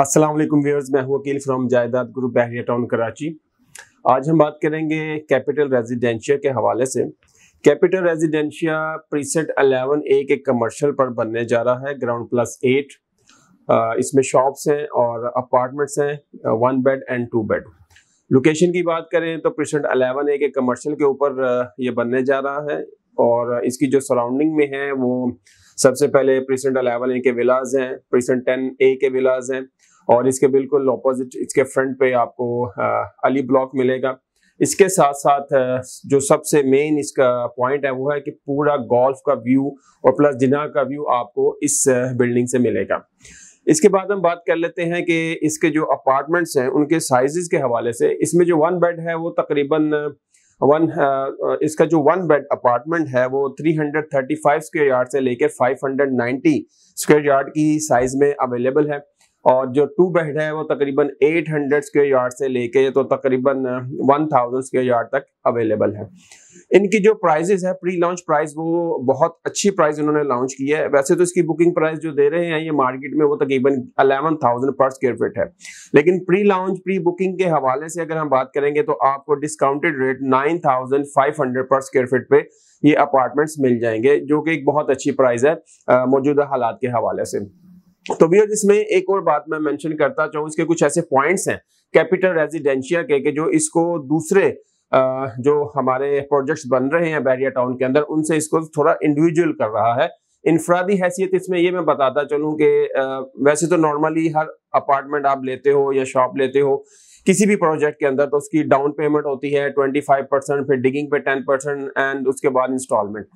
अस्सलाम वालेकुम व्यूअर्स मैं हूं Aqeel from Jaidad Group Bahria Town Karachi आज हम बात करेंगे कैपिटल रेजिडेंशिया के हवाले से कैपिटल रेजिडेंशिया प्रीसेट 11 ए के कमर्शियल पर बनने जा रहा है ग्राउंड प्लस एट इसमें शॉप्स हैं और अपार्टमेंट्स हैं one bed and two bed location की बात करें तो प्रीसेट 11 ए के कमर्शियल के ऊपर ये बनने जा रहा है और इसकी जो सराउंडिंग में है वो सबसे पहले प्रीसेंट अलेवन ए के विलाज हैं प्रीसेंट टेन ए के विलाज हैं और इसके बिल्कुल अपोजिट इसके फ्रंट पे आपको आ, अली ब्लॉक मिलेगा इसके साथ साथ जो सबसे मेन इसका पॉइंट है वो है कि पूरा गोल्फ का व्यू और प्लस जिना का व्यू आपको इस बिल्डिंग से मिलेगा इसके बाद हम बात कर लेते हैं कि इसके जो अपार्टमेंट्स हैं उनके साइजेस के हवाले से इसमें जो वन बेड है वो तकरीबन वन uh, uh, इसका जो वन बेड अपार्टमेंट है वो 335 स्क्वेयर यार्ड से लेकर 590 स्क्वेयर यार्ड की साइज में अवेलेबल है और जो टू बेड है वो तकरीबन 800 स्क्वेयर यार्ड से लेके तो तकरीबन 1000 स्क्वेयर यार्ड तक अवेलेबल है इनकी जो प्राइजेस है प्री लॉन्च प्राइस वो बहुत अच्छी प्राइस इन्होंने लॉन्च की है वैसे तो इसकी बुकिंग प्राइस जो दे रहे हैं ये मार्केट में वो तकरीबन अलेवन थाउजेंड पर स्क्वेयर फिट है लेकिन प्री लॉन्च प्री बुकिंग के हवाले से अगर हम बात करेंगे तो आपको discounted rate nine thousand five hundred पर स्क्वेयर फिट पे ये अपार्टमेंट्स मिल जाएंगे जो कि एक बहुत अच्छी प्राइस है मौजूदा हालात के हवाले से तो भी इसमें एक और बात मैं मेंशन करता चाहूँ इसके कुछ ऐसे पॉइंट्स हैं कैपिटल रेजिडेंशिया के, के जो इसको दूसरे जो हमारे प्रोजेक्ट्स बन रहे हैं बैरिया टाउन के अंदर उनसे इसको थोड़ा इंडिविजुअल कर रहा है इंफरादी हैसियत इसमें ये मैं बताता चलूँ कि वैसे तो नॉर्मली हर अपार्टमेंट आप लेते हो या शॉप लेते हो किसी भी प्रोजेक्ट के अंदर तो उसकी डाउन पेमेंट होती है 25 परसेंट फिर डिगिंग पे 10 परसेंट एंड उसके बाद इंस्टॉलमेंट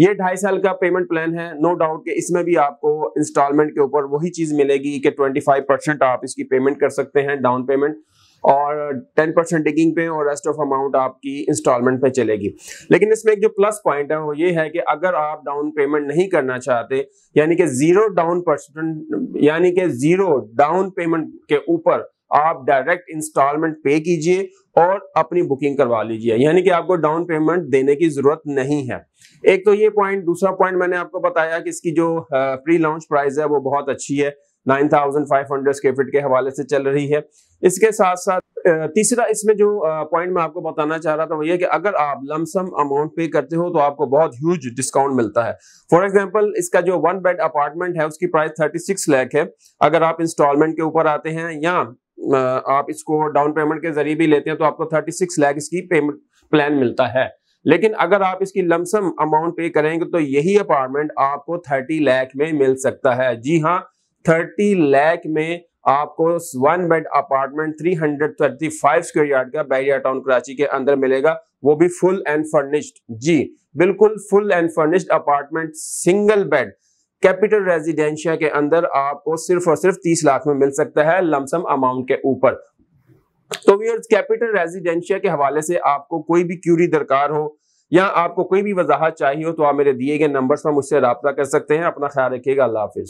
ये ढाई साल का पेमेंट प्लान है नो डाउट कि इसमें भी आपको इंस्टॉलमेंट के ऊपर वही चीज़ मिलेगी कि 25 परसेंट आप इसकी पेमेंट कर सकते हैं डाउन पेमेंट और टेन परसेंट डिगिंग पे और रेस्ट ऑफ अमाउंट आपकी इंस्टॉलमेंट पे चलेगी लेकिन इसमें एक जो प्लस पॉइंट है वो ये है कि अगर आप डाउन पेमेंट नहीं करना चाहते यानी कि जीरो डाउन परसेंट यानी कि जीरो डाउन पेमेंट के ऊपर आप डायरेक्ट इंस्टॉलमेंट पे कीजिए और अपनी बुकिंग करवा लीजिए यानी कि आपको डाउन पेमेंट देने की जरूरत नहीं है एक तो ये पॉइंट दूसरा पॉइंट मैंने आपको बताया कि इसकी जो प्री लॉन्च प्राइस है वो बहुत अच्छी है 9,500 स्क्वायर फीट के हवाले से चल रही है इसके साथ साथ तीसरा इसमें जो पॉइंट मैं आपको बताना चाह रहा था वो ये कि अगर आप लमसम अमाउंट पे करते हो तो आपको बहुत ह्यूज डिस्काउंट मिलता है फॉर एग्जांपल इसका जो वन बेड अपार्टमेंट है उसकी प्राइस 36 लाख है अगर आप इंस्टॉलमेंट के ऊपर आते हैं या आप इसको डाउन पेमेंट के जरिए भी लेते हैं तो आपको सिक्स लैख इसकी पेमेंट प्लान मिलता है लेकिन अगर आप इसकी लमसम अमाउंट पे करेंगे तो यही अपार्टमेंट आपको थर्टी लैख में मिल सकता है जी हाँ थर्टी लैख में आपको one bed apartment three hundred thirty five square yard का बैरिया टाउन कराची के अंदर मिलेगा वो भी फुल एंड फर्निश्ड जी बिल्कुल full and furnished apartment single bed Capital Residencia के अंदर आपको सिर्फ और सिर्फ तीस लाख में मिल सकता है लमसम अमाउंट के ऊपर तो व्यूअर्स कैपिटल रेजिडेंशिया के हवाले से आपको कोई भी क्यूरी दरकार हो या आपको कोई भी वजाहत चाहिए हो तो आप मेरे दिए गए नंबर्स पर मुझसे रबता कर सकते हैं अपना ख्याल रखिएगा अल्लाह हाफिज